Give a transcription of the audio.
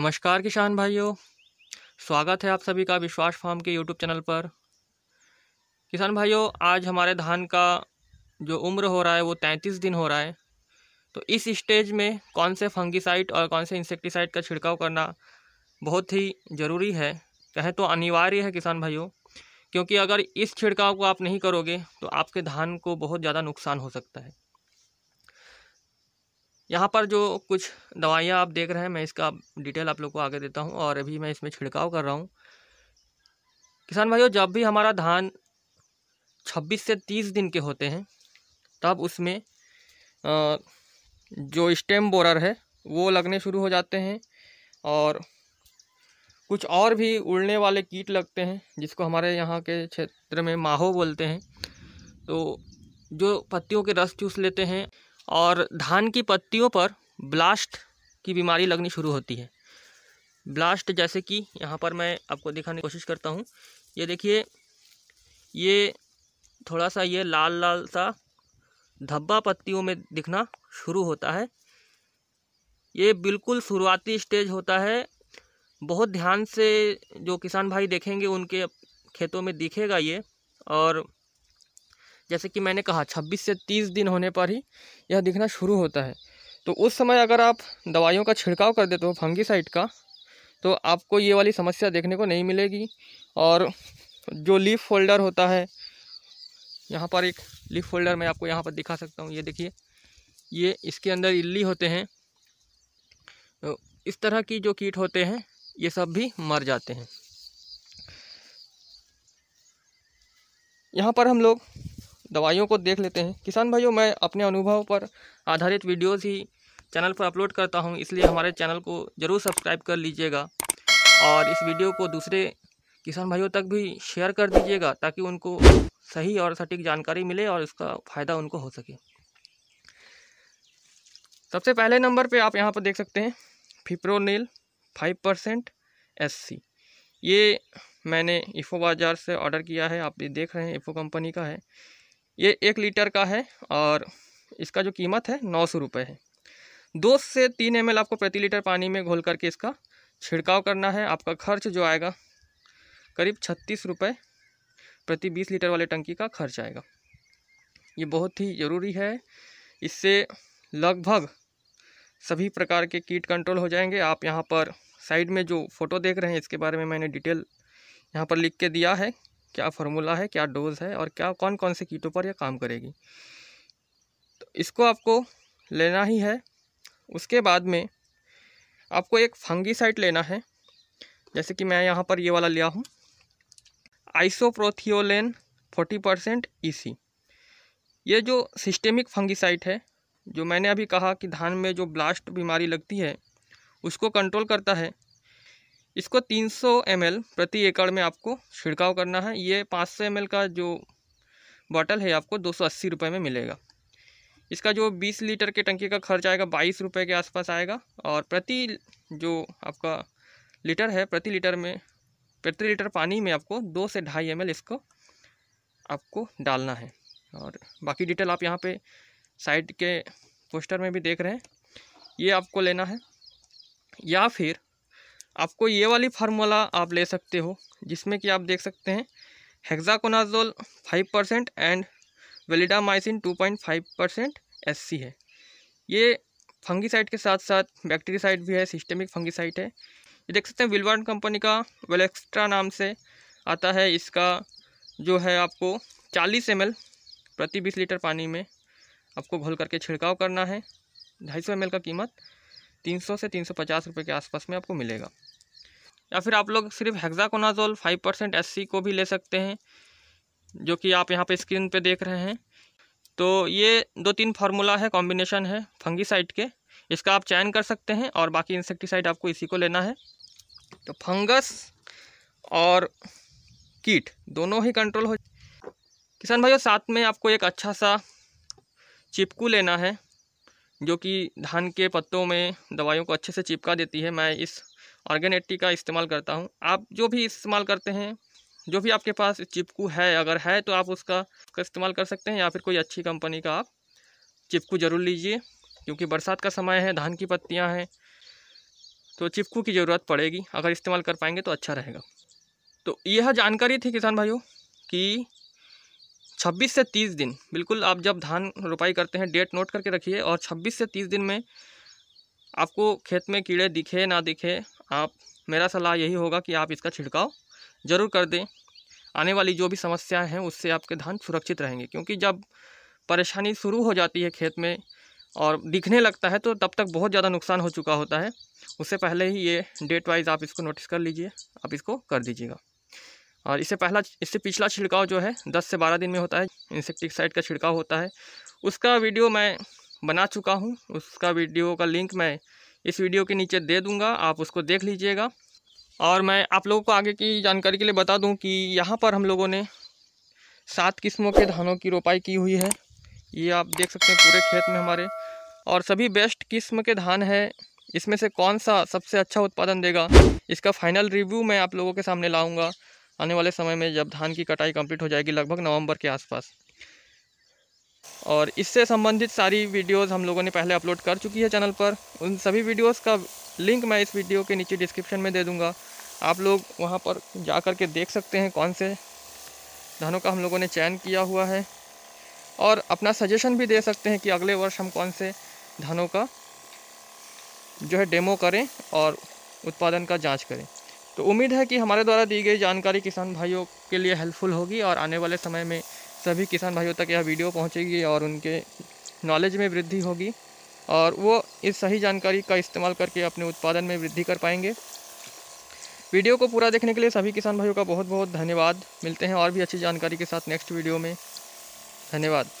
नमस्कार किसान भाइयों स्वागत है आप सभी का विश्वास फार्म के यूट्यूब चैनल पर किसान भाइयों आज हमारे धान का जो उम्र हो रहा है वो तैंतीस दिन हो रहा है तो इस स्टेज में कौन से फंगिसाइड और कौन से इंसेक्टिसाइड का छिड़काव करना बहुत ही ज़रूरी है कहें तो अनिवार्य है किसान भाइयों क्योंकि अगर इस छिड़काव को आप नहीं करोगे तो आपके धान को बहुत ज़्यादा नुकसान हो सकता है यहाँ पर जो कुछ दवाइयाँ आप देख रहे हैं मैं इसका डिटेल आप लोग को आगे देता हूँ और अभी मैं इसमें छिड़काव कर रहा हूँ किसान भाइयों जब भी हमारा धान 26 से 30 दिन के होते हैं तब उसमें जो स्टेम बोरर है वो लगने शुरू हो जाते हैं और कुछ और भी उड़ने वाले कीट लगते हैं जिसको हमारे यहाँ के क्षेत्र में माहो बोलते हैं तो जो पत्तियों के रस चूस लेते हैं और धान की पत्तियों पर ब्लास्ट की बीमारी लगनी शुरू होती है ब्लास्ट जैसे कि यहाँ पर मैं आपको दिखाने की कोशिश करता हूँ ये देखिए ये थोड़ा सा ये लाल लाल सा धब्बा पत्तियों में दिखना शुरू होता है ये बिल्कुल शुरुआती स्टेज होता है बहुत ध्यान से जो किसान भाई देखेंगे उनके खेतों में दिखेगा ये और जैसे कि मैंने कहा छब्बीस से तीस दिन होने पर ही यह दिखना शुरू होता है तो उस समय अगर आप दवाइयों का छिड़काव कर देते हो फंगीसाइड का तो आपको ये वाली समस्या देखने को नहीं मिलेगी और जो लीफ फोल्डर होता है यहाँ पर एक लीफ फोल्डर मैं आपको यहाँ पर दिखा सकता हूँ ये देखिए ये इसके अंदर इल्ली होते हैं तो इस तरह की जो कीट होते हैं ये सब भी मर जाते हैं यहाँ पर हम लोग दवाइयों को देख लेते हैं किसान भाइयों मैं अपने अनुभव पर आधारित वीडियोज़ ही चैनल पर अपलोड करता हूँ इसलिए हमारे चैनल को ज़रूर सब्सक्राइब कर लीजिएगा और इस वीडियो को दूसरे किसान भाइयों तक भी शेयर कर दीजिएगा ताकि उनको सही और सटीक जानकारी मिले और इसका फ़ायदा उनको हो सके सबसे पहले नंबर पे आप यहाँ पर देख सकते हैं fipronil five percent S C ये मैंने इफ़ो बाज़ार से ऑर्डर किया है आप ये देख रहे हैं इफ़ो कंपनी का है ये एक लीटर का है और इसका जो कीमत है नौ सौ रुपये है दो से तीन एम आपको प्रति लीटर पानी में घोल करके इसका छिड़काव करना है आपका खर्च जो आएगा करीब छत्तीस रुपये प्रति बीस लीटर वाले टंकी का खर्च आएगा ये बहुत ही ज़रूरी है इससे लगभग सभी प्रकार के कीट कंट्रोल हो जाएंगे आप यहाँ पर साइड में जो फ़ोटो देख रहे हैं इसके बारे में मैंने डिटेल यहाँ पर लिख के दिया है क्या फार्मूला है क्या डोज है और क्या कौन कौन से कीटों पर यह काम करेगी तो इसको आपको लेना ही है उसके बाद में आपको एक फंगीसाइड लेना है जैसे कि मैं यहाँ पर ये वाला लिया हूँ आइसोप्रोथियोलेन 40 परसेंट ई ये जो सिस्टेमिक फंगीसाइड है जो मैंने अभी कहा कि धान में जो ब्लास्ट बीमारी लगती है उसको कंट्रोल करता है इसको 300 सौ प्रति एकड़ में आपको छिड़काव करना है ये 500 सौ का जो बॉटल है आपको दो सौ में मिलेगा इसका जो 20 लीटर के टंकी का खर्च आएगा बाईस रुपये के आसपास आएगा और प्रति जो आपका लीटर है प्रति लीटर में प्रति लीटर पानी में आपको दो से ढाई एम इसको आपको डालना है और बाकी डिटेल आप यहाँ पे साइड के पोस्टर में भी देख रहे हैं ये आपको लेना है या फिर आपको ये वाली फार्मूला आप ले सकते हो जिसमें कि आप देख सकते हैं hexaconazole five percent and validamycin two point five percent S C है ये फंगीसाइड के साथ साथ बैक्टीरियासाइड भी है सिस्टेमिक फंगीसाइड है ये देख सकते हैं विलवान कंपनी का वेलेक्स्ट्रा नाम से आता है इसका जो है आपको चालीस एम प्रति बीस लीटर पानी में आपको घोल करके छिड़काव करना है ढाई सौ एम का कीमत तीन सौ से तीन सौ पचास रुपये के आसपास में आपको मिलेगा या फिर आप लोग सिर्फ हेक्जाकोनाजोल फाइव परसेंट एस को भी ले सकते हैं जो कि आप यहाँ पर स्क्रीन पर देख रहे हैं तो ये दो तीन फार्मूला है कॉम्बिनेशन है फंगीसाइड के इसका आप चयन कर सकते हैं और बाकी इंसेक्टिसाइड आपको इसी को लेना है तो फंगस और कीट दोनों ही कंट्रोल हो किसान भाइयों साथ में आपको एक अच्छा सा चिपकू लेना है जो कि धान के पत्तों में दवाइयों को अच्छे से चिपका देती है मैं इस ऑर्गेनेट्टी का इस्तेमाल करता हूँ आप जो भी इस्तेमाल करते हैं जो भी आपके पास चिपकू है अगर है तो आप उसका उसका इस्तेमाल कर सकते हैं या फिर कोई अच्छी कंपनी का आप चिपकू ज़रूर लीजिए क्योंकि बरसात का समय है धान की पत्तियाँ हैं तो चिपकू की ज़रूरत पड़ेगी अगर इस्तेमाल कर पाएंगे तो अच्छा रहेगा तो यह जानकारी थी किसान भाइयों कि छब्बीस से तीस दिन बिल्कुल आप जब धान रोपाई करते हैं डेट नोट करके रखिए और छब्बीस से तीस दिन में आपको खेत में कीड़े दिखे ना दिखे आप मेरा सलाह यही होगा कि आप इसका छिड़काव ज़रूर कर दें आने वाली जो भी समस्याएं हैं उससे आपके धान सुरक्षित रहेंगे क्योंकि जब परेशानी शुरू हो जाती है खेत में और दिखने लगता है तो तब तक बहुत ज़्यादा नुकसान हो चुका होता है उससे पहले ही ये डेट वाइज आप इसको नोटिस कर लीजिए आप इसको कर दीजिएगा और इससे पहला इससे पिछला छिड़काव जो है दस से बारह दिन में होता है इंसेक्टिसाइड का छिड़काव होता है उसका वीडियो मैं बना चुका हूँ उसका वीडियो का लिंक मैं इस वीडियो के नीचे दे दूँगा आप उसको देख लीजिएगा और मैं आप लोगों को आगे की जानकारी के लिए बता दूँ कि यहाँ पर हम लोगों ने सात किस्मों के धानों की रोपाई की हुई है ये आप देख सकते हैं पूरे खेत में हमारे और सभी बेस्ट किस्म के धान है इसमें से कौन सा सबसे अच्छा उत्पादन देगा इसका फाइनल रिव्यू मैं आप लोगों के सामने लाऊंगा आने वाले समय में जब धान की कटाई कंप्लीट हो जाएगी लगभग नवंबर के आसपास और इससे संबंधित सारी वीडियोस हम लोगों ने पहले अपलोड कर चुकी है चैनल पर उन सभी वीडियोस का लिंक मैं इस वीडियो के नीचे डिस्क्रिप्शन में दे दूँगा आप लोग वहाँ पर जा कर के देख सकते हैं कौन से धानों का हम लोगों ने चयन किया हुआ है और अपना सजेशन भी दे सकते हैं कि अगले वर्ष हम कौन से धानों का जो है डेमो करें और उत्पादन का जाँच करें तो उम्मीद है कि हमारे द्वारा दी गई जानकारी किसान भाइयों के लिए हेल्पफुल होगी और आने वाले समय में सभी किसान भाइयों तक यह वीडियो पहुँचेगी और उनके नॉलेज में वृद्धि होगी और वो इस सही जानकारी का इस्तेमाल करके अपने उत्पादन में वृद्धि कर पाएंगे वीडियो को पूरा देखने के लिए सभी किसान भाइयों का बहुत बहुत धन्यवाद मिलते हैं और भी अच्छी जानकारी के साथ नेक्स्ट वीडियो में धन्यवाद